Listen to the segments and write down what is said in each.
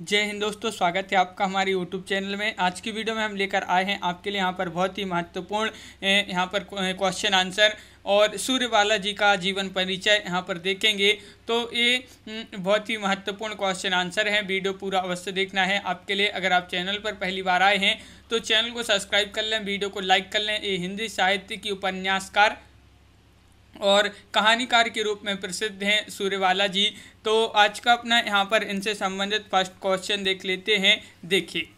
जय हिंद दोस्तों स्वागत है आपका हमारे YouTube चैनल में आज की वीडियो में हम लेकर आए हैं आपके लिए यहाँ पर बहुत ही महत्वपूर्ण यहाँ पर क्वेश्चन आंसर और सूर्य बालाजी का जीवन परिचय यहाँ पर देखेंगे तो ये हम्म, बहुत ही महत्वपूर्ण क्वेश्चन आंसर है वीडियो पूरा अवश्य देखना है आपके लिए अगर आप चैनल पर पहली बार आए हैं तो चैनल को सब्सक्राइब कर लें वीडियो को लाइक कर लें ये हिंदी साहित्य की उपन्यासकार और कहानीकार के रूप में प्रसिद्ध हैं सूर्यवाला जी तो आज का अपना यहाँ पर इनसे संबंधित फर्स्ट क्वेश्चन देख लेते हैं देखिए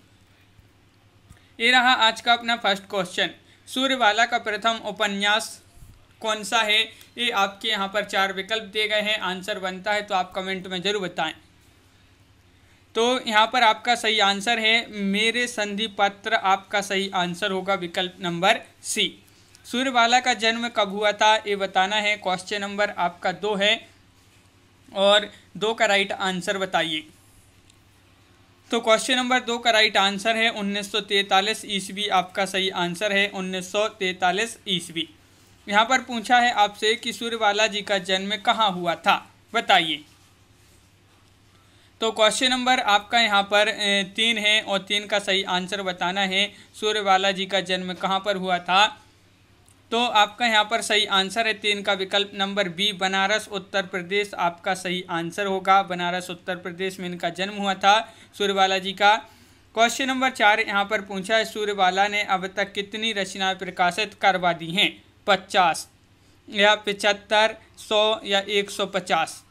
ये रहा आज का अपना फर्स्ट क्वेश्चन सूर्यवाला का प्रथम उपन्यास कौन सा है ये आपके यहाँ पर चार विकल्प दिए गए हैं आंसर बनता है तो आप कमेंट में ज़रूर बताएं तो यहाँ पर आपका सही आंसर है मेरे संधि पत्र आपका सही आंसर होगा विकल्प नंबर सी सूर्यवाला का जन्म कब हुआ था ये बताना है क्वेश्चन नंबर आपका दो है और दो का राइट आंसर बताइए तो क्वेश्चन नंबर दो का राइट आंसर है 1943 ईस्वी आपका सही आंसर है 1943 ईस्वी यहाँ पर पूछा है आपसे कि सूर्यवाला जी का जन्म कहाँ हुआ था बताइए तो क्वेश्चन नंबर आपका यहाँ पर तीन है और तीन का सही आंसर बताना है सूर्यवाला जी का जन्म कहाँ पर हुआ था तो आपका यहाँ पर सही आंसर है तीन का विकल्प नंबर बी बनारस उत्तर प्रदेश आपका सही आंसर होगा बनारस उत्तर प्रदेश में इनका जन्म हुआ था सूर्यवाला जी का क्वेश्चन नंबर चार यहाँ पर पूछा है सूर्यवाला ने अब तक कितनी रचनाएं प्रकाशित करवा दी हैं पचास या पचहत्तर सौ या एक सौ पचास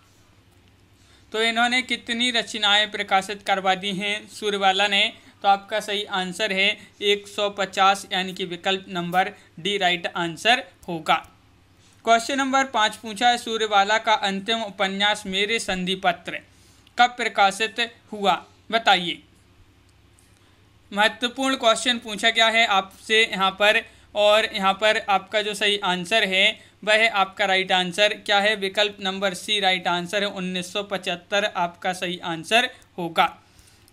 तो इन्होंने कितनी रचनाएँ प्रकाशित करवा दी हैं सूर्यवाला ने तो आपका सही आंसर है 150 यानी कि विकल्प नंबर डी राइट आंसर होगा क्वेश्चन नंबर पाँच पूछा है सूर्यवाला का अंतिम उपन्यास मेरे संधि पत्र कब प्रकाशित हुआ बताइए महत्वपूर्ण क्वेश्चन पूछा गया है आपसे यहाँ पर और यहाँ पर आपका जो सही आंसर है वह है आपका राइट आंसर क्या है विकल्प नंबर सी राइट आंसर है 1975 आपका सही आंसर होगा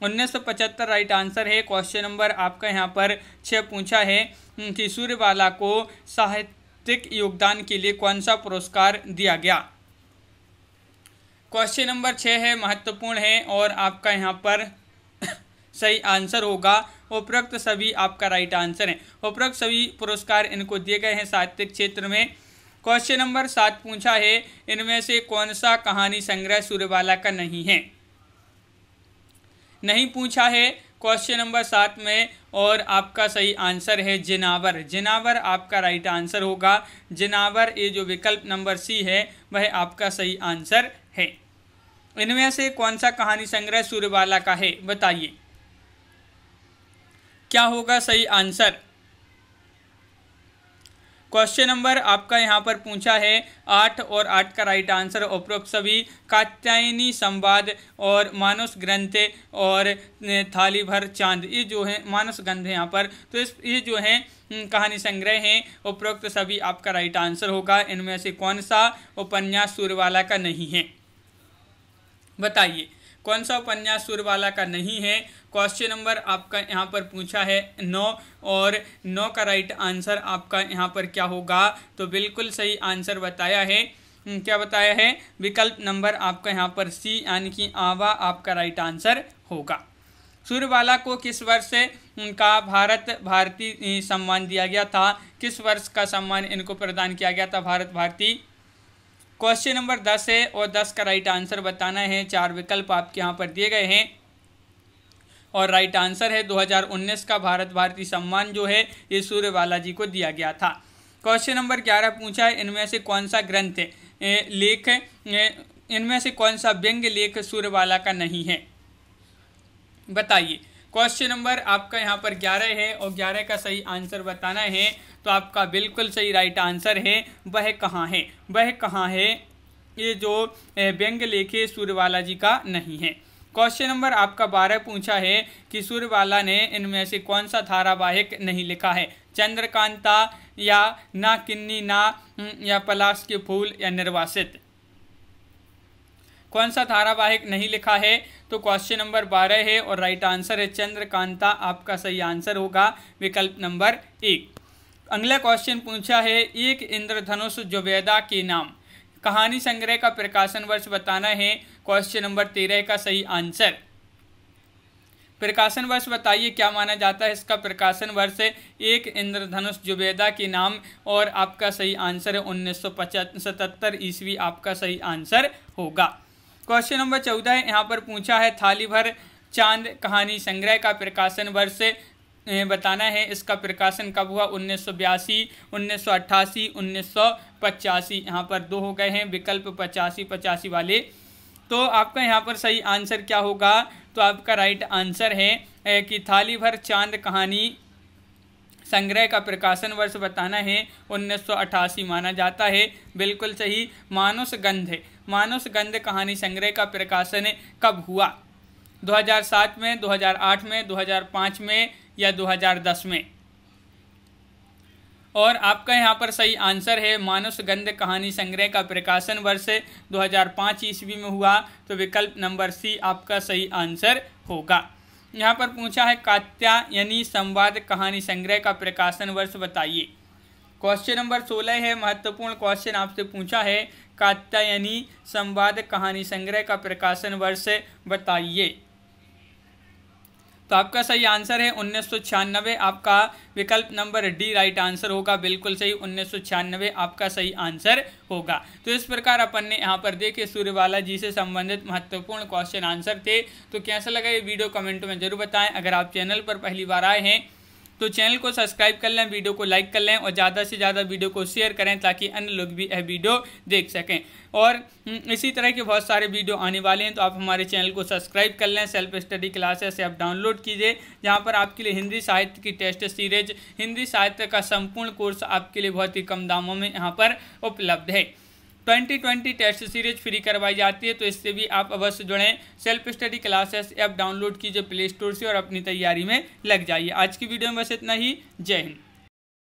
1975 राइट आंसर है क्वेश्चन नंबर आपका यहाँ पर छः पूछा है हम्म, कि सूर्यवाला को साहित्यिक योगदान के लिए कौन सा पुरस्कार दिया गया क्वेश्चन नंबर छः है महत्वपूर्ण है और आपका यहाँ पर सही आंसर होगा उपरोक्त सभी आपका राइट आंसर है उपरोक्त सभी पुरस्कार इनको दिए गए हैं साहित्यिक क्षेत्र में क्वेश्चन नंबर सात पूछा है इनमें से कौन सा कहानी संग्रह सूर्यवाला का नहीं है नहीं पूछा है क्वेश्चन नंबर सात में और आपका सही आंसर है जिनावर जिनावर आपका राइट आंसर होगा जिनावर ये जो विकल्प नंबर सी है वह आपका सही आंसर है इनमें से कौन सा कहानी संग्रह सूर्यवाला का है बताइए क्या होगा सही आंसर क्वेश्चन नंबर आपका यहाँ पर पूछा है आठ और आठ का राइट आंसर उपरोक्त सभी कात्यायनी संवाद और मानस ग्रंथ और थाली भर चांद ये जो है मानस ग्रंथ है यहाँ पर तो इस ये जो है कहानी संग्रह हैं उपरोक्त सभी आपका राइट आंसर होगा इनमें से कौन सा उपन्यास सूर्यवाला का नहीं है बताइए कौन सा उपन्यास सुरवाला का नहीं है क्वेश्चन नंबर आपका यहाँ पर पूछा है नौ और नौ का राइट आंसर आपका यहाँ पर क्या होगा तो बिल्कुल सही आंसर बताया है हम्म, क्या बताया है विकल्प नंबर आपका यहाँ पर सी यानी कि आवा आपका राइट आंसर होगा सूर्यवाला को किस वर्ष उनका भारत भारती सम्मान दिया गया था किस वर्ष का सम्मान इनको प्रदान किया गया था भारत भारती क्वेश्चन नंबर दस है और दस का राइट आंसर बताना है चार विकल्प आपके यहाँ पर दिए गए हैं और राइट आंसर है 2019 का भारत भारती सम्मान जो है ये सूर्य बालाजी को दिया गया था क्वेश्चन नंबर ग्यारह पूछा है इनमें से कौन सा ग्रंथ है लेख इनमें से कौन सा व्यंग्य लेख सूर्यवाला का नहीं है बताइए क्वेश्चन नंबर आपका यहाँ पर ग्यारह है और ग्यारह का सही आंसर बताना है तो आपका बिल्कुल सही राइट आंसर है वह कहाँ है वह कहाँ है ये जो व्यंग लेखे सूर्यवाला जी का नहीं है क्वेश्चन नंबर आपका बारह पूछा है कि सूर्यवाला ने इनमें से कौन सा धारावाहिक नहीं लिखा है चंद्रकांता या ना किन्नी ना या पलाश के फूल या निर्वासित कौन सा धारावाहिक नहीं लिखा है तो क्वेश्चन नंबर बारह है और राइट आंसर है चंद्रकांता आपका सही आंसर होगा विकल्प नंबर एक अगला क्वेश्चन पूछा है एक इंद्रधनुष जुबेदा के नाम कहानी संग्रह का प्रकाशन वर्ष बताना है क्वेश्चन नंबर तेरह का सही आंसर प्रकाशन वर्ष बताइए क्या माना जाता है इसका प्रकाशन वर्ष है एक इंद्रधनुष जुबेदा के नाम और आपका सही आंसर है उन्नीस ईस्वी आपका सही आंसर होगा क्वेश्चन नंबर चौदह यहाँ पर पूछा है थाली भर चांद कहानी संग्रह का प्रकाशन वर्ष बताना है इसका प्रकाशन कब हुआ उन्नीस सौ बयासी उन्नीस सौ अट्ठासी उन्नीस सौ पचासी यहाँ पर दो हो गए हैं विकल्प पचासी पचासी वाले तो आपका यहाँ पर सही आंसर क्या होगा तो आपका राइट आंसर है कि थाली भर चांद कहानी संग्रह का प्रकाशन वर्ष बताना है 1988 माना जाता है बिल्कुल सही मानस गंध मानस गंध कहानी संग्रह का प्रकाशन कब हुआ 2007 में 2008 में 2005 में या 2010 में और आपका यहाँ पर सही आंसर है मानस गंध कहानी संग्रह का प्रकाशन वर्ष 2005 ईस्वी में हुआ तो विकल्प नंबर सी आपका सही आंसर होगा यहाँ पर पूछा है कात्यायनी संवाद कहानी संग्रह का प्रकाशन वर्ष बताइए क्वेश्चन नंबर सोलह है महत्वपूर्ण क्वेश्चन आपसे पूछा है कात्यायनी संवाद कहानी संग्रह का प्रकाशन वर्ष बताइए तो आपका सही आंसर है उन्नीस आपका विकल्प नंबर डी राइट आंसर होगा बिल्कुल सही उन्नीस आपका सही आंसर होगा तो इस प्रकार अपन ने यहाँ पर देखे सूर्यवाला जी से संबंधित महत्वपूर्ण क्वेश्चन आंसर थे तो कैसा लगा ये वीडियो कमेंट में जरूर बताएं अगर आप चैनल पर पहली बार आए हैं तो चैनल को सब्सक्राइब कर लें वीडियो को लाइक कर लें और ज़्यादा से ज़्यादा वीडियो को शेयर करें ताकि अन्य लोग भी यह वीडियो देख सकें और हम्म, इसी तरह के बहुत सारे वीडियो आने वाले हैं तो आप हमारे चैनल को सब्सक्राइब कर लें Self Study Classes app download कीजिए जहाँ पर आपके लिए हिंदी साहित्य की टेस्ट सीरीज हिंदी साहित्य का संपूर्ण कोर्स आपके लिए बहुत ही कम दामों में यहाँ पर उपलब्ध है twenty twenty test series free करवाई जाती है तो इससे भी आप अवश्य जुड़ें Self Study Classes app download कीजिए प्ले स्टोर से और अपनी तैयारी में लग जाइए आज की वीडियो में बस इतना ही जय हिंद